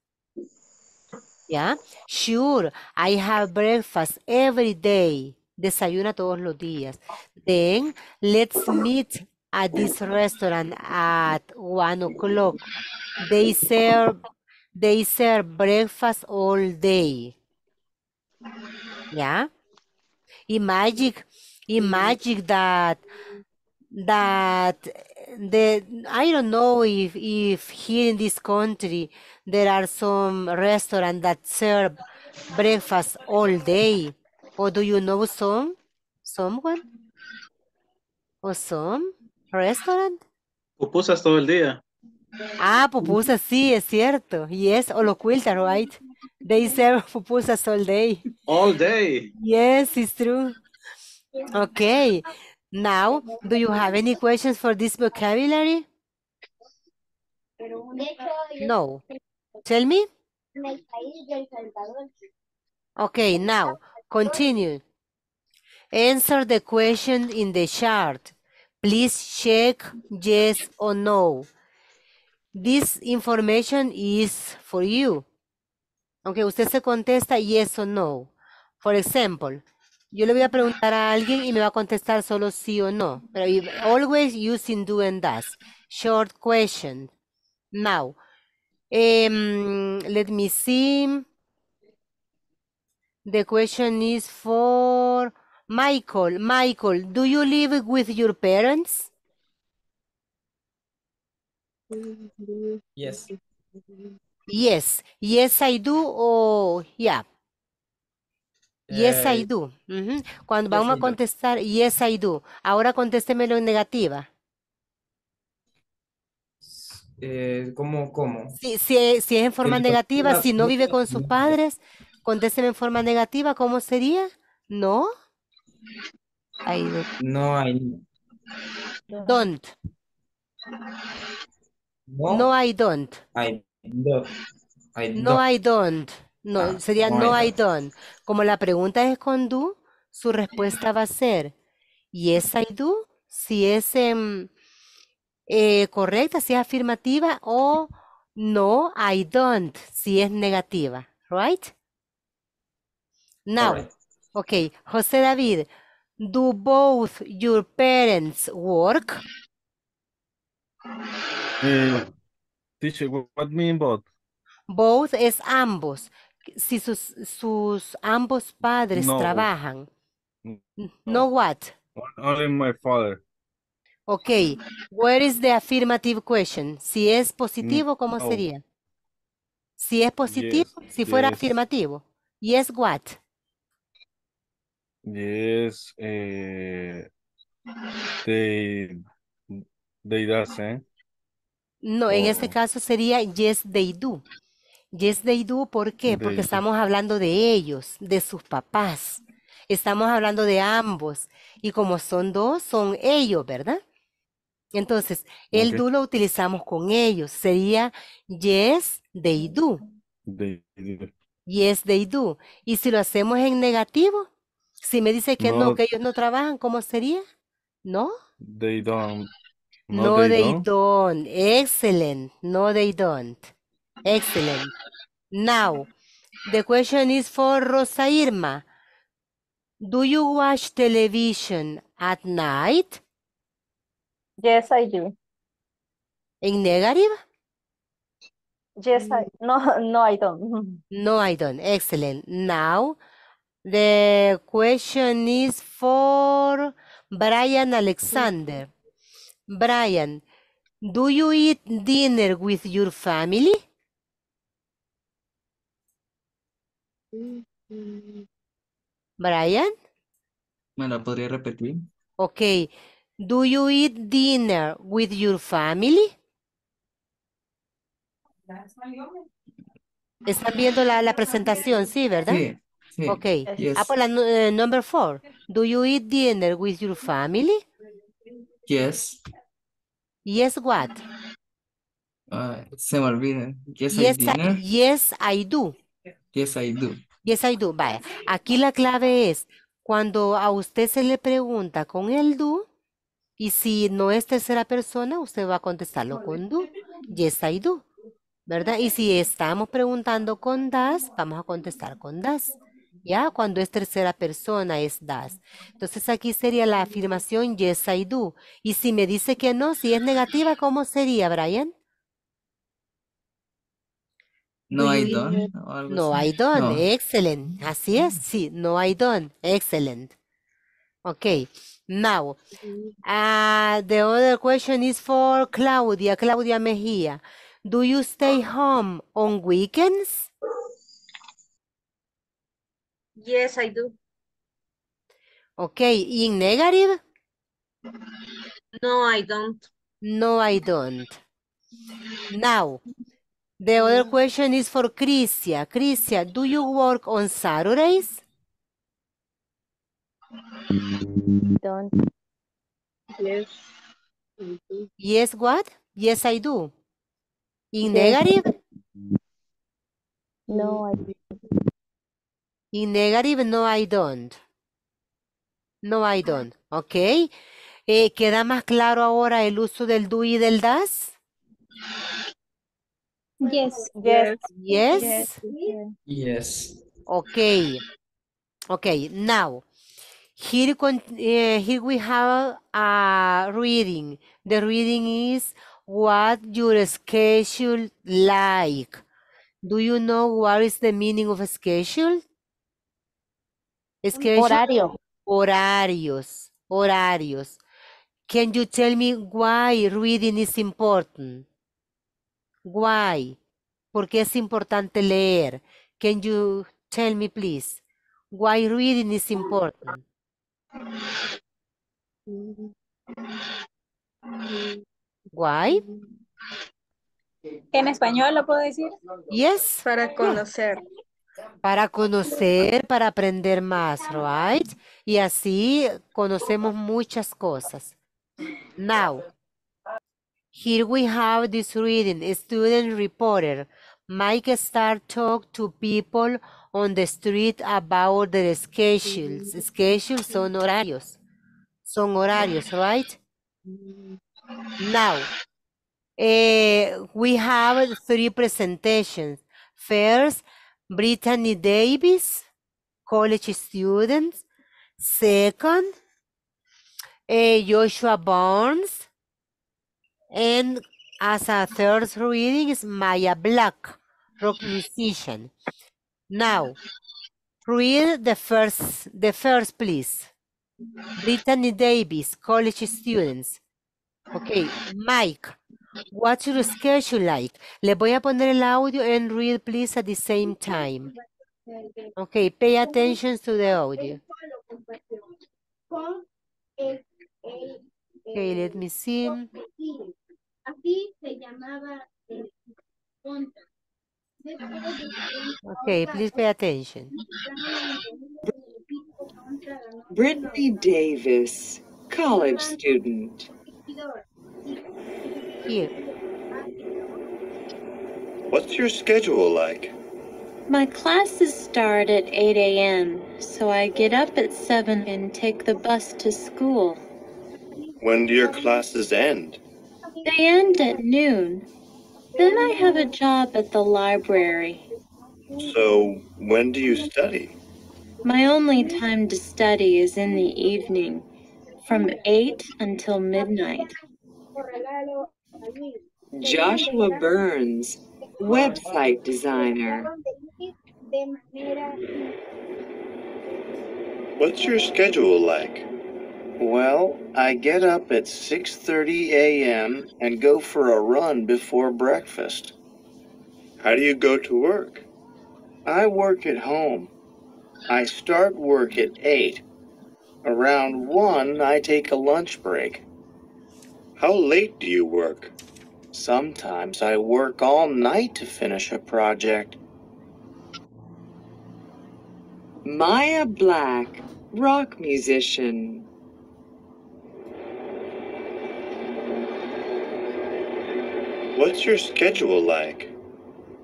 A: ¿Ya? Yeah. Sure, I have breakfast every day. desayuna todos los días. Then, let's meet at this restaurant at one o'clock. They serve, they serve breakfast all day. Yeah? Imagine, imagine that, that the, I don't know if, if here in this country there are some restaurants that serve breakfast all day. Or do you know some, someone? Or some restaurant? Pupusas todo el día. Ah, pupusas, sí, es cierto. Yes, o lo right? They serve pupusas all day. All day. Yes, it's true. Okay. Now, do you have any questions for this vocabulary? No. Tell me. Okay, now, Continue. Answer the question in the chart. Please check yes or no. This information is for you. Aunque usted se contesta yes or no. For example, yo le voy a preguntar a alguien y me va a contestar solo sí o no. Pero always using do and does. Short question. Now, um, let me see. The question is for Michael. Michael, do you live with your parents? Yes. Yes. Yes, I do. O, yeah. Yes, I eh, do. Cuando vamos a contestar, yes, I do. Ahora contéstemelo en negativa. Eh, ¿cómo, cómo? Si, es en forma negativa, si no vive con sus padres, Contésteme en forma negativa, ¿cómo sería? ¿No? No hay. Don't. Ah, no, no I don't. I no I don't. No, sería no, I, don't. Como la pregunta es con do, su respuesta va a ser yes I do, si es em, eh, correcta, si es afirmativa, o no I don't, si es negativa, right? Now, okay, José David, do both your parents work? Eh, what mean both? Both es ambos. Si sus, sus ambos padres trabajan. No. what? Only my father. Okay. where is the affirmative question? Si es positivo, mm, ¿cómo sería? Si es positivo, si fuera afirmativo. afirmativo. Yes, what? Yes, eh, they, ¿eh? they No, en este caso sería yes, they do. Yes, they do, ¿por qué? Porque estamos hablando de ellos, de sus papás. Estamos hablando de ambos. Y como son dos, son ellos, ¿verdad? Entonces, el do lo utilizamos con ellos. Sería yes, they They do. Yes, they do. Y si lo hacemos en negativo, si me dice que no, que ellos no trabajan, ¿cómo sería? ¿No? They don't. No, they don't. Excellent. No, they don't. Excellent. Now, the question is for Rosa Irma. Do you watch television at night? Yes, I do. In negative? Yes, I, no, no, I don't. No, I don't. Excellent. Now, The question is for Brian Alexander. Brian, do you eat dinner with your family? Brian? ¿Me la podría repetir? Okay. Do you eat dinner with your family? Están viendo la, presentación, sí, ¿verdad? Ok, Okay. Ah, pues eh, number four. Do you eat dinner with your family? Yes. Yes, what? Ah, se me Yes, I, do. Yes, I do. Yes, I do. Vaya. Aquí la clave es cuando a usted se le pregunta con el do y si no es tercera persona, usted va a contestarlo con do. Yes, I do. ¿Verdad? Y si estamos preguntando con das, vamos a contestar con das. ¿ya? Cuando es tercera persona es das. Entonces aquí sería la afirmación yes I do. Y si me dice que no, si es negativa, ¿cómo sería, Brian? No hay don. No hay don. Excelente. excellent. Así es, sí, no hay don excelente ok now, ah, the other question is for Claudia, Claudia Mejía. Do you stay ah. home on weekends? Yes, I do. Okay, in negative? No, I don't. No, I don't. Now, the other mm. question is for Crisia. Crisia, do you work on Saturdays? Don't. Yes. Yes, what? Yes, I do. In yes. negative? No, I don't. In negative no I don't. No I don't. Ok. Eh, ¿Queda más claro ahora el uso del do y del das? Yes. Yes. Yes. Yes. ok Okay. Now, here, eh, here we have a reading. The reading is what your schedule like. Do you know what is the meaning of a schedule? horario. horarios, horarios. Can you tell me why reading is important? Why? ¿Por qué es importante leer? Can you tell me please why reading is important? Why? ¿En español lo puedo decir? Yes. Para conocer para conocer, para aprender más, right? Y así conocemos muchas cosas. Now, here we have this reading, student reporter. Mike Star talk to people on the street about the schedules. Schedules son horarios. Son horarios, right? Now, eh, we have three presentations. First, Brittany Davis, college student. Second, uh, Joshua Barnes. And as a third reading is Maya Black, rock musician. Now, read the first, the first please. Brittany Davis, college students. Okay, Mike, What's your schedule like? Let voy a poner el audio and read please at the same time. Okay, pay attention to the audio. Okay, let me see. Okay, please pay attention. Brittany Davis, college student you. What's your schedule like? My classes start at 8 a.m., so I get up at 7 and take the bus to school. When do your classes end? They end at noon. Then I have a job at the library. So, when do you study? My only time to study is in the evening, from 8 until midnight. Joshua Burns, website designer. What's your schedule like? Well, I get up at 6:30 a.m. and go for a run before breakfast. How do you go to work? I work at home. I start work at 8. Around 1, I take a lunch break. How late do you work? Sometimes I work all night to finish a project. Maya Black, rock musician. What's your schedule like?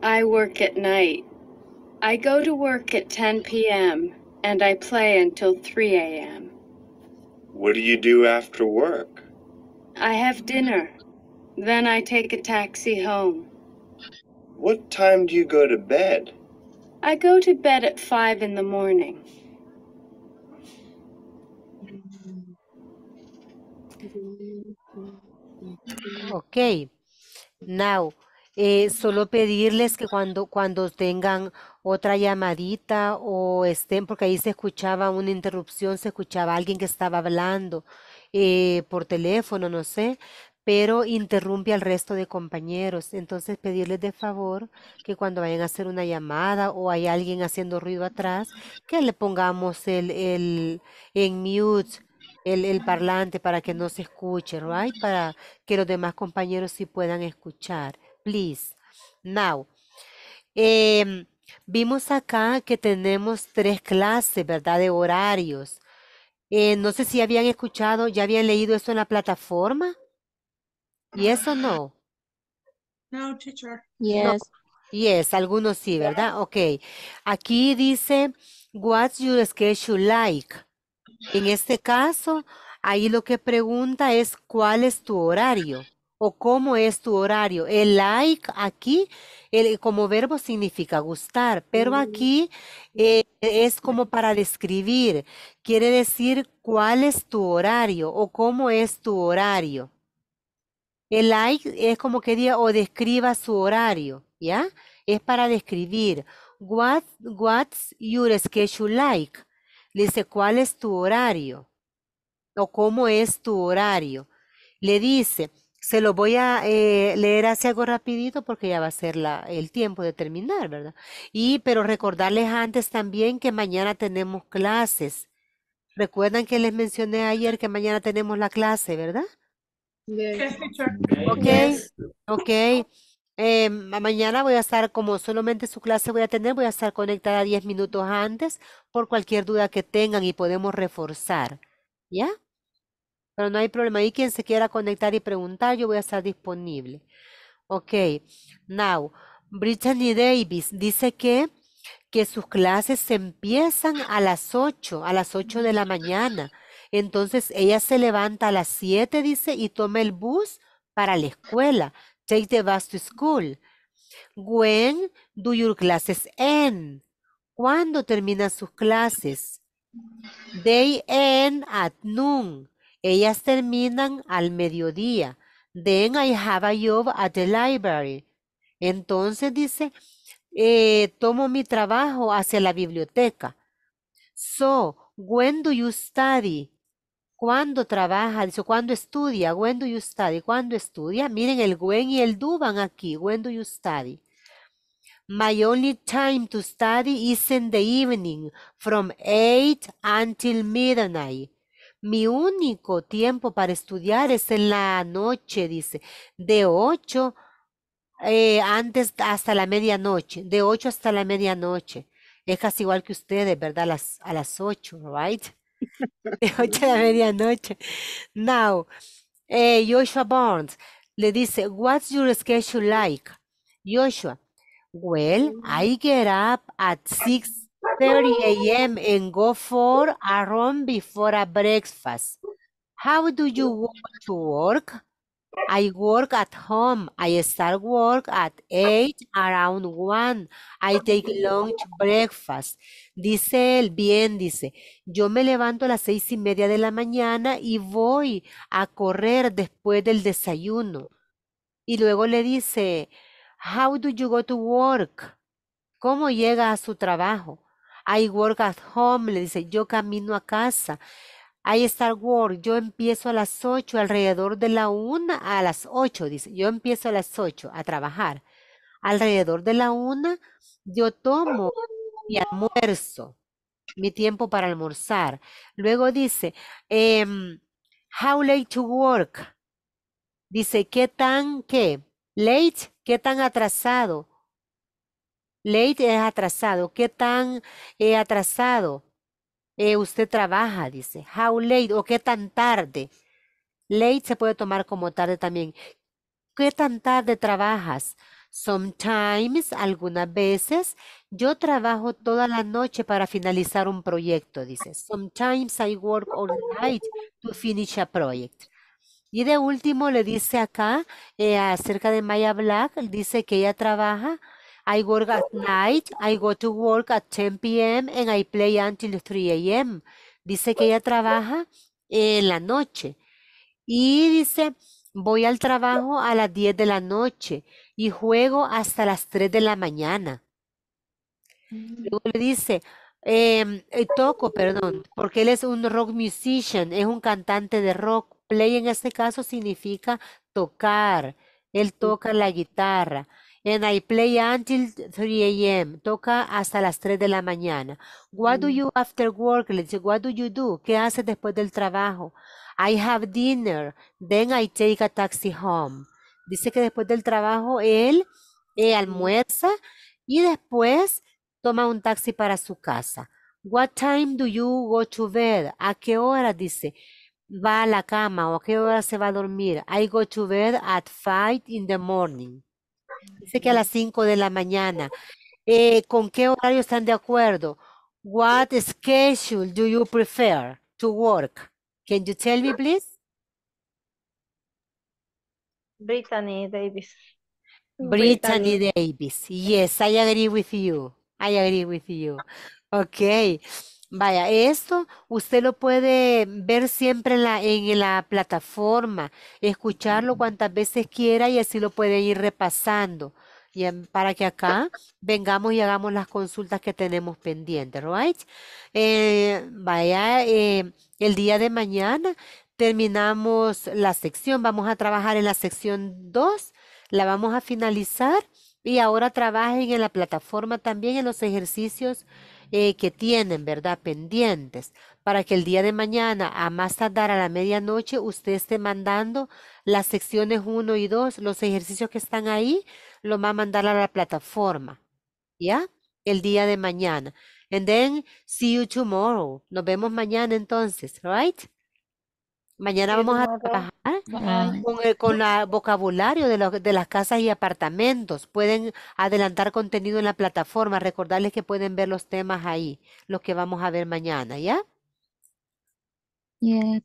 A: I work at night. I go to work at 10 p.m. and I play until 3 a.m. What do you do after work? I have dinner. Then I take a taxi home. What time do you go to bed? I go to bed at five in the morning. Ok. Now, eh, solo pedirles que cuando, cuando tengan otra llamadita o estén, porque ahí se escuchaba una interrupción, se escuchaba alguien que estaba hablando. Eh, por teléfono, no sé, pero interrumpe al resto de compañeros. Entonces pedirles de favor que cuando vayan a hacer una llamada o hay alguien haciendo ruido atrás, que le pongamos el, en mute el, parlante para que no se escuche, right? Para que los demás compañeros sí puedan escuchar. Please. Now. Em, vimos acá que tenemos tres clases, ¿verdad? De horarios. Eh, no sé si habían escuchado, ya habían leído eso en la plataforma. ¿Y ah. eso no? No, teacher. Yes. Yes, algunos sí, ¿verdad? Ok. Aquí dice, what's your schedule like? En este caso, ahí lo que pregunta es, ¿cuál es tu horario? o cómo es tu horario. El like aquí, el, como verbo significa gustar, pero mm. aquí eh, es como para describir. Quiere decir cuál es tu horario o cómo es tu horario. El like es como que diga o describa su horario, ¿ya? Es para describir. What, what's your schedule like? Le dice, ¿cuál es tu horario? O cómo es tu horario. Le dice, se lo voy a eh, leer así algo rapidito porque ya va a ser la, el tiempo de terminar, ¿verdad? Y pero recordarles antes también que mañana tenemos clases. Recuerdan que les mencioné ayer que mañana tenemos la clase, ¿verdad? Ok, ok. Em, mañana voy a estar, como solamente su clase voy a tener, voy a estar conectada 10 minutos antes por cualquier duda que tengan y podemos reforzar. ¿Ya? pero no hay problema. Y quien se quiera conectar y preguntar, yo voy a estar disponible. Ok, now, Brittany Davis dice que, que sus clases se empiezan a las 8, a las 8 de la mañana. Entonces ella se levanta a las 7, dice, y toma el bus para la escuela. Take the bus to school. When do your classes end? ¿Cuándo terminan sus clases? They end at noon. Ellas terminan al mediodía. Then I have a job at the library. Entonces dice, eh, tomo mi trabajo hacia la biblioteca. So, when do you study? ¿Cuándo trabaja? Dice, ¿cuándo estudia? When do you study? ¿Cuándo estudia? Miren el when y el do van aquí. When do you study? My only time to study is in the evening from eight until midnight. Mi único tiempo para estudiar es en la noche, dice, de 8 eh, antes hasta la medianoche, de 8 hasta la medianoche. Es casi igual que ustedes, ¿verdad? Las, a las 8, right? De 8 a la medianoche. Now, eh, Joshua Barnes le dice, what's your schedule like? Joshua, well, I mm. get up at 6 30 a.m. and go for a run before a breakfast. How do you want to work? I work at home. I start work at 8, around 1. I take lunch, breakfast. Dice él, bien, dice, yo me levanto a las seis y media de la mañana y voy a correr después del desayuno. Y luego le dice, how do you go to work? ¿Cómo llega a su trabajo? I work at home, le dice, yo camino a casa. I start work, yo empiezo a las 8, alrededor de la 1 a las 8, dice, yo empiezo a las 8 a trabajar. Alrededor de la 1 yo tomo mi almuerzo, mi tiempo para almorzar. Luego dice, em, how late to work? Dice, ¿qué tan qué? Late, ¿qué tan atrasado? Late es atrasado. ¿Qué tan eh, atrasado eh, usted trabaja? Dice. How late o qué tan tarde. Late se puede tomar como tarde también. ¿Qué tan tarde trabajas? Sometimes, algunas veces, yo trabajo toda la noche para finalizar un proyecto, dice. Sometimes I work all night to finish a project. Y de último le dice acá, eh, acerca de Maya Black, dice que ella trabaja I work at night, I go to work at 10 p.m. and I play until 3 a.m. Dice que ella trabaja en la noche. Y dice, voy al trabajo a las 10 de la noche y juego hasta las 3 de la mañana. Luego le dice, em, eh, toco, perdón, porque él es un rock musician, es un cantante de rock. Play en este caso significa tocar. Él toca la guitarra and I play until 3 a.m. Toca hasta las 3 de la mañana. What do mm. you after work? Let's what do you do? ¿Qué haces después del trabajo? I have dinner. Then I take a taxi home. Dice que después del trabajo él eh, almuerza y después toma un taxi para su casa. What time do you go to bed? ¿A qué hora? Dice va a la cama o a qué hora se va a dormir. I go to bed at 5 in the morning. Dice que a las 5 de la mañana. Eh, ¿Con qué horario están de acuerdo? What schedule do you prefer to work? Can you tell me, please? Brittany Davis. Brittany, Brittany Davis. Yes, I agree with you. I agree with you. Okay. Vaya, esto usted lo puede ver siempre en la, en la plataforma, escucharlo cuantas veces quiera y así lo puede ir repasando y para que acá vengamos y hagamos las consultas que tenemos pendientes, right? Eh, vaya, eh, el día de mañana terminamos la sección, vamos a trabajar en la sección 2, la vamos a finalizar y ahora trabajen en la plataforma también en los ejercicios eh, que tienen, ¿verdad? Pendientes, para que el día de mañana, a más tardar a la medianoche, usted esté mandando las secciones 1 y 2, los ejercicios que están ahí, lo va a mandar a la plataforma, ¿ya? El día de mañana. And then, see you tomorrow. Nos vemos mañana entonces, right? Mañana vamos a trabajar con, el, vocabulario de, de las casas y apartamentos. Pueden adelantar contenido en la plataforma. Recordarles que pueden ver los temas ahí, los que vamos a ver mañana, ¿ya? Yeah.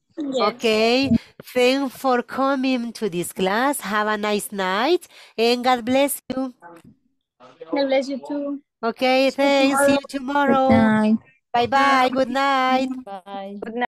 A: Okay. Thank for coming to this class. Have a nice night and God bless you. God bless you too. Okay, thanks. See you tomorrow. Bye bye. Good night. Bye. Good night.